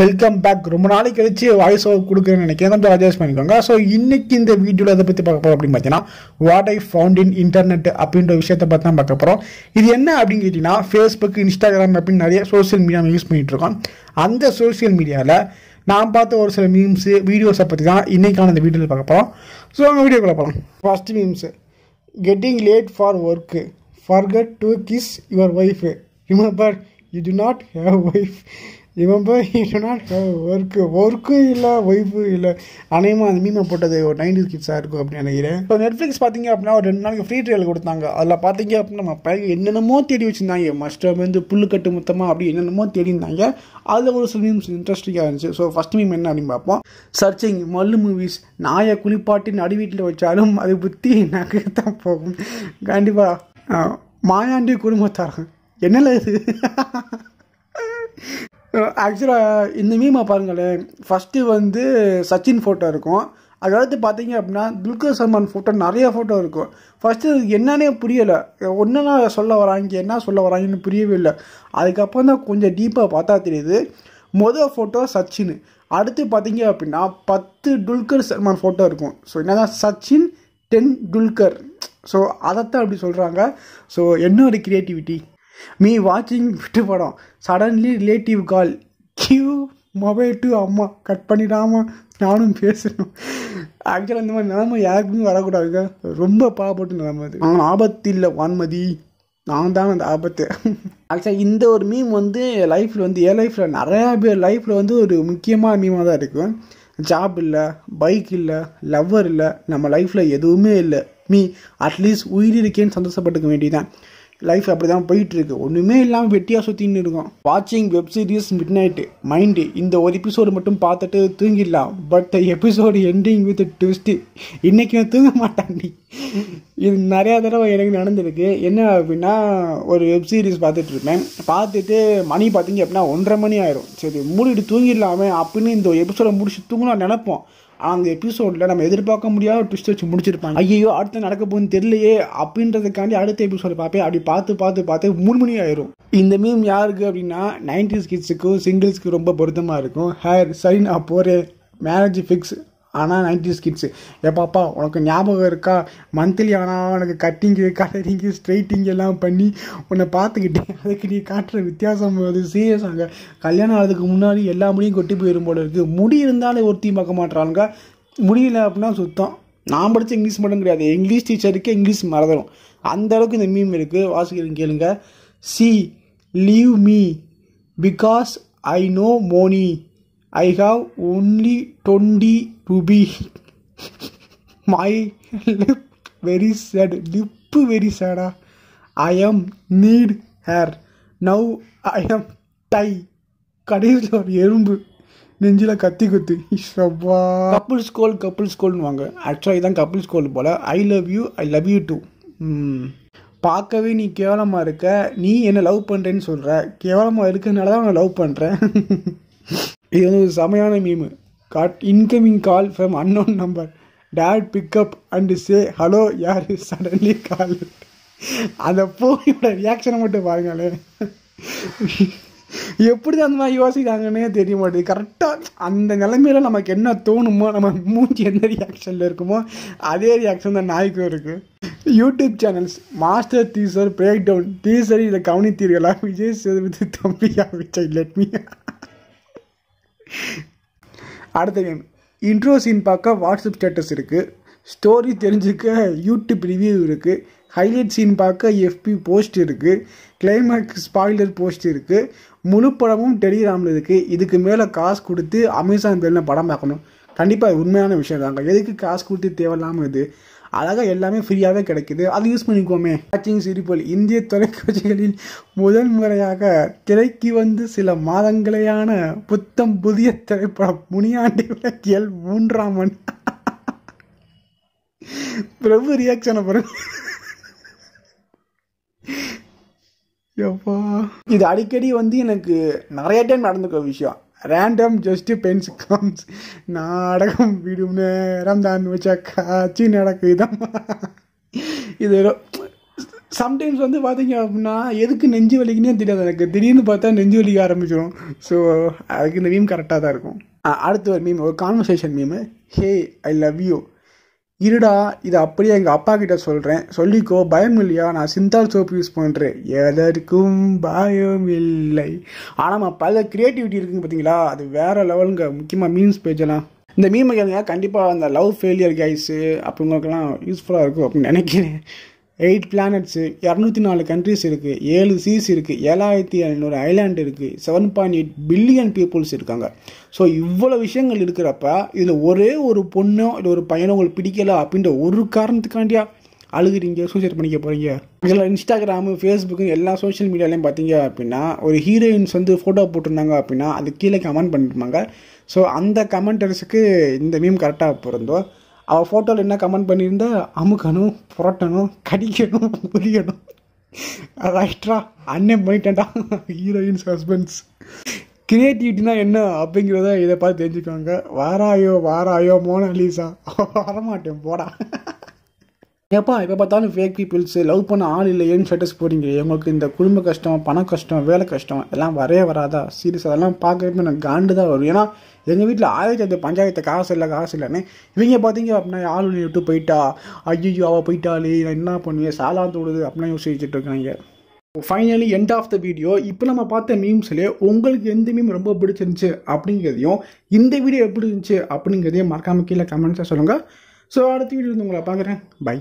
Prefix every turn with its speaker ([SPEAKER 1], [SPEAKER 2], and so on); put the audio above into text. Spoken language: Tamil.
[SPEAKER 1] வெல்கம் பேக் ரொம்ப நாளைக்கு கழிச்சு வாய்ஸ் ஓவர் கொடுக்குறேன்னு நினைக்கிறேன் கொஞ்சம் அட்ஜஸ்ட் பண்ணிக்கோங்க ஸோ இன்னைக்கு இந்த வீடியோவில் அதை பற்றி பார்க்க போகிறோம் அப்படின்னு பார்த்தீங்கன்னா what I found in internet அப்படின்ற விஷயத்தை பற்றி தான் பார்க்க போகிறோம் இது என்ன அப்படின்னு கேட்டிங்கன்னா ஃபேஸ்புக் இன்ஸ்டாகிராம் அப்படின்னு நிறைய சோசியல் மீடியா யூஸ் பண்ணிகிட்டு இருக்கோம் அந்த சோசியல் மீடியாவில் நான் பார்த்த ஒரு சில மீம்ஸு வீடியோஸை பற்றி தான் இன்றைக்கான இந்த வீடியோவில் பார்க்க போகிறோம் ஸோ அவங்க வீடியோக்குள்ள போகிறோம் first memes getting late for work forgot to kiss your wife remember you do not have wife இவன் போய் இல்லைன்னா ஒர்க்கு ஒர்க்கும் இல்லை ஒய்ஃபு இல்லை அனையமாக அந்த மீமை போட்டது ஒரு நைன்டி கிட்ஸாக இருக்கும் அப்படின்னு நினைக்கிறேன் இப்போ நெட்ஃப்ளிக்ஸ் பார்த்தீங்க அப்படின்னா ஒரு ரெண்டு நாளைக்கு ஃப்ரீ ட்ரையல் கொடுத்தாங்க அதில் பார்த்தீங்க அப்படின்னா நம்ம பையன் என்னென்னமோ தேடி வச்சுருந்தாங்க மஸ்டர் வந்து கட்டு மொத்தமாக அப்படி என்னென்னமோ தேடி இருந்தாங்க அதில் ஒரு சில மீம்ஸ் இன்ட்ரெஸ்டிங்காக இருந்துச்சு ஸோ ஃபஸ்ட் மீம் என்ன அப்படின்னு பார்ப்போம் சர்ச்சிங் மல்லு மூவிஸ் நாயை குளிப்பாட்டி நடு வீட்டில் வச்சாலும் அது புத்தி நகர்த்தான் போகும் கண்டிப்பாக மாயாண்டி குடும்பத்தாரன் என்னல இது ஆக்சுவலாக uh, uh, இந்த மீமா பாருங்களேன் ஃபஸ்ட்டு வந்து சச்சின் ஃபோட்டோ இருக்கும் அதாவது பார்த்தீங்க அப்படின்னா துல்கர் சல்மான் ஃபோட்டோ நிறைய ஃபோட்டோ இருக்கும் ஃபஸ்ட்டு என்னன்னே புரியலை ஒன்றுனா சொல்ல வராங்க என்ன சொல்ல வராங்கன்னு புரியவே இல்லை அதுக்கப்புறம் தான் கொஞ்சம் டீப்பாக பார்த்தா தெரியுது மொதல் ஃபோட்டோ சச்சின் அடுத்து பார்த்தீங்க அப்படின்னா பத்து டுல்கர் சல்மான் ஃபோட்டோ இருக்கும் ஸோ என்னன்னா சச்சின் டென் டுல்கர் ஸோ அதைத்தான் அப்படி சொல்கிறாங்க ஸோ என்ன ஒரு கிரியேட்டிவிட்டி மீ வாட்சிங் விட்டு படம் சடன்லி ரிலேட்டிவ் கால் கியூ மொபைல் டு அம்மா கட் பண்ணிடாமல் நானும் பேசணும் ஆக்சுவலாக இந்த மாதிரி நிலைமை யாருக்குமே வரக்கூடாதுங்க ரொம்ப பாவப்பட்டு நிலைமை அது அவன் ஆபத்து இல்லை வான்மதி நான் தான் அந்த ஆபத்து ஆக்சுவலாக இந்த ஒரு மீம் வந்து லைஃப்பில் வந்து என் லைஃப்பில் நிறையா பேர் லைஃப்பில் வந்து ஒரு முக்கியமான மீமாக தான் இருக்கும் ஜாப் இல்லை பைக் இல்லை லவ்வர் இல்லை நம்ம லைஃப்பில் எதுவுமே இல்லை மீ அட்லீஸ்ட் உயிரிருக்கேன்னு சந்தோஷப்பட்டுக்க வேண்டியதான் லைஃப் அப்படி தான் போயிட்டுருக்கு ஒன்றுமே இல்லாமல் வெட்டியாக சுற்றின்னு இருக்கோம் வாட்சிங் web series mid night mind இந்த ஒரு எபிசோடு மட்டும் பார்த்துட்டு தூங்கிடலாம் but episode ending with twist இன்றைக்கும் தூங்க நீ இது நிறையா தடவை எனக்கு நடந்திருக்கு என்ன அப்படின்னா ஒரு வெப் சீரிஸ் பார்த்துட்டு இருப்பேன் பார்த்துட்டு மணி பார்த்திங்க அப்படின்னா ஒன்றரை மணி ஆயிரும் சரி மூடிட்டு தூங்கிடலாமே அப்படின்னு இந்த எபிசோடை முடிச்சு தூங்கணும் நினைப்போம் அந்த எபிசோடில் நம்ம எதிர்பார்க்க முடியாத ட்விஸ்ட் வச்சு முடிச்சிருப்பாங்க ஐயோ அடுத்து நடக்க போகுதுன்னு தெரியலையே அப்படின்றதுக்காண்டி அடுத்த எபிசோட பார்ப்பேன் அப்படி பார்த்து பார்த்து பார்த்து மூணு மணி ஆயிரும் இந்த மீம் யாருக்கு அப்படின்னா நைன்டிஸ் கிட்ஸுக்கும் சிங்கிள்ஸ்க்கு ரொம்ப பொருத்தமாக இருக்கும் ஹேர் சரி நான் போகிறேன் மேரேஜ் ஃபிக்ஸ் ஆனால் நைன்டிஸ் ஏ பாப்பா உனக்கு ஞாபகம் இருக்கா மந்த்லி ஆனால் உனக்கு கட்டிங்கு கலரிங்கு ஸ்ட்ரைட்டிங் எல்லாம் பண்ணி உன்னை பார்த்துக்கிட்டே அதுக்கு நீ காட்டுற வித்தியாசம் அது அங்கே கல்யாணம் ஆகிறதுக்கு முன்னாடி எல்லா முடியும் கொட்டி போயிடும் போல இருக்குது முடி இருந்தாலே ஒருத்தையும் பார்க்க மாட்டுறாங்க முடியல அப்படின்னா சுத்தம் நான் படித்த இங்கிலீஷ் மட்டும் கிடையாது இங்கிலீஷ் டீச்சருக்கே இங்கிலீஷ் மறந்துடும் அந்த அளவுக்கு இந்த மீம் இருக்குது வாசிக்கிறேன் கேளுங்க she leave me because I no money I have only twenty rupee my life very sad life very சேடா I am need her now I am die கடைசியில் ஒரு எறும்பு நெஞ்சில் கத்தி குத்து இஷப்பா கப்புள்ஸ் கோல் கப்புள்ஸ் கோல்னுவாங்க ஆக்சுவலாக இதுதான் கப்புள்ஸ் கோல் போல் I love you I love you too பார்க்கவே நீ கேவலமாக இருக்க நீ என்னை லவ் பண்ணுறேன்னு சொல்கிற கேவலமாக இருக்கிறதுனால தான் உன்னை லவ் பண்ணுறேன் இது வந்து ஒரு சமையான meme got incoming call from unknown number dad pick up and say hello யார் சடன்லி கால் அந்த போனோட ரியாக்ஷனை மட்டும் பாருங்களேன் எப்படி அந்த மாதிரி யோசிக்கிறாங்கன்னே தெரிய மாட்டேது கரெக்டாக அந்த நிலைமையில நமக்கு என்ன தோணுமோ நம்ம மூஞ்சி எந்த ரியாக்ஷனில் இருக்குமோ அதே ரியாக்ஷன் தான் நாய்க்கும் இருக்குது YouTube channels master teaser break down teaser இதை கவனித்தீர்களா விஜய் சேதுபதி தம்பியா விஜய் லெட்மியா அடுத்த கேம் இன்ட்ரோஸின் பார்க்க வாட்ஸ்அப் ஸ்டேட்டஸ் இருக்குது ஸ்டோரி தெரிஞ்சுக்க யூடியூப் ரிவ்யூ இருக்குது ஹைலைட் சீன் பார்க்க எஃபி போஸ்ட் இருக்குது கிளைமேக்ஸ் ஸ்பாய்லர் போஸ்ட் இருக்குது முழு படமும் டெலிகிராமில் இருக்குது இதுக்கு மேலே காசு கொடுத்து அமேசான் பேரில் படம் பார்க்கணும் கண்டிப்பாக உண்மையான விஷயம் தாங்க எதுக்கு காசு கொடுத்து தேவையில்லாமல் இது அழகாக எல்லாமே ஃப்ரீயாகவே கிடைக்குது அதை யூஸ் பண்ணிக்கோமே வாட்சிங் போல் இந்திய தொலைக்காட்சிகளில் முதல் முறையாக திரைக்கு வந்து சில மாதங்களையான புத்தம் புதிய திரைப்படம் முனியாண்டி விளக்கியல் மூன்றாமன் பிரபு ரியாக்ஷனை பாருங்க எப்பா இது அடிக்கடி வந்து எனக்கு நிறைய டைம் நடந்துக்கிற விஷயம் ரேண்டம் ஜஸ்ட் பென்ஸ் காம்ஸ் நாடகம் விடும் நேரம் வச்சா காட்சி நடக்குதம்மா இது சம்டைம்ஸ் வந்து பார்த்தீங்க அப்படின்னா எதுக்கு நெஞ்சு வலிக்குன்னே தெரியாது எனக்கு திடீர்னு பார்த்தா நெஞ்சு வலிக்க ஆரம்பிச்சிடும் ஸோ அதுக்கு இந்த மீம் கரெக்டாக தான் இருக்கும் அடுத்து ஒரு மீம் ஒரு conversation meme hey I love you இருடா இதை அப்படியே எங்கள் அப்பா கிட்ட சொல்கிறேன் சொல்லிக்கோ பயம் இல்லையா நான் சிந்தால் சோப் யூஸ் பண்ணுறேன் எதற்கும் பயம் இல்லை ஆனால் பல க்ரியேட்டிவிட்டி இருக்குதுன்னு பார்த்தீங்களா அது வேறு லெவலுங்க முக்கியமாக மீன்ஸ் பேஜெல்லாம் இந்த மீன் கேளுங்க கண்டிப்பாக அந்த லவ் ஃபெயிலியர் கைஸு அப்படிங்களுக்கெல்லாம் யூஸ்ஃபுல்லாக இருக்கும் அப்படின்னு நினைக்கிறேன் எயிட் பிளானட்ஸு இரநூத்தி நாலு கண்ட்ரிஸ் இருக்குது ஏழு சீஸ் இருக்குது ஏழாயிரத்தி ஐநூறு ஐலாண்டு இருக்குது seven point eight billion peoples இருக்காங்க ஸோ இவ்வளோ விஷயங்கள் இருக்கிறப்ப இதில் ஒரே ஒரு பொண்ணோ இல்லை ஒரு பையனோ உங்களுக்கு பிடிக்கல அப்படின்ற ஒரு காரணத்துக்காண்டியா அழுகுறீங்க சூசைட் பண்ணிக்க போகிறீங்க இதில் இன்ஸ்டாகிராமு ஃபேஸ்புக்கு எல்லா சோஷியல் மீடியாலையும் பார்த்தீங்க அப்படின்னா ஒரு ஹீரோயின்ஸ் வந்து ஃபோட்டோ போட்டிருந்தாங்க அப்படின்னா அது கீழே கமெண்ட் பண்ணிருப்பாங்க ஸோ அந்த கமெண்டர்ஸுக்கு இந்த மீம் கரெக்டாக பிறந்தோம் அவள் ஃபோட்டோவில் என்ன கமெண்ட் பண்ணியிருந்தா அமுக்கணும் புரட்டணும் கடிக்கணும் புரியணும் ரைட்ரா அண்ணன் பண்ணிட்டேன்டா ஹீரோயின்ஸ் ஹஸ்பண்ட்ஸ் கிரியேட்டிவிட்டினா என்ன அப்படிங்கிறத இதை பார்த்து தெரிஞ்சுக்கோங்க வாராயோ வாராயோ மோனாலிசா வரமாட்டேன் போடா ஏப்பா இப்போ பார்த்தாலும் ஃபேக் பீப்புள்ஸ் லவ் பண்ண ஆள் இல்லையேன்னு ஸ்டேட்டஸ் போடுறீங்க உங்களுக்கு இந்த குடும்ப கஷ்டம் பண கஷ்டம் வேலை கஷ்டம் இதெல்லாம் வரவே வராதா சீரியஸ் அதெல்லாம் பார்க்கறப்ப எனக்கு காண்டு தான் வரும் ஏன்னா எங்கள் வீட்டில் ஆயிரத்தி அந்த பஞ்சாயத்து காசு இல்லை காசு இல்லைன்னு இவங்க பார்த்தீங்க அப்படின்னா ஆள் விட்டு போயிட்டா ஐயோ அவள் போயிட்டாளே நான் என்ன பண்ணுவேன் சாலா தோடுது அப்படின்னா யோசிச்சுட்டு இருக்காங்க finally end of the video இப்போ நம்ம பார்த்த மீம்ஸ்லேயே உங்களுக்கு எந்த மீம் ரொம்ப பிடிச்சிருந்துச்சு அப்படிங்கிறதையும் இந்த வீடியோ எப்படி இருந்துச்சு அப்படிங்கிறதையும் மறக்காமல் கீழே கமெண்ட்ஸாக சொல்லுங்கள் ஸோ அடுத்த வீடியோ வந்து உங்களை பார்க்குறேன் பை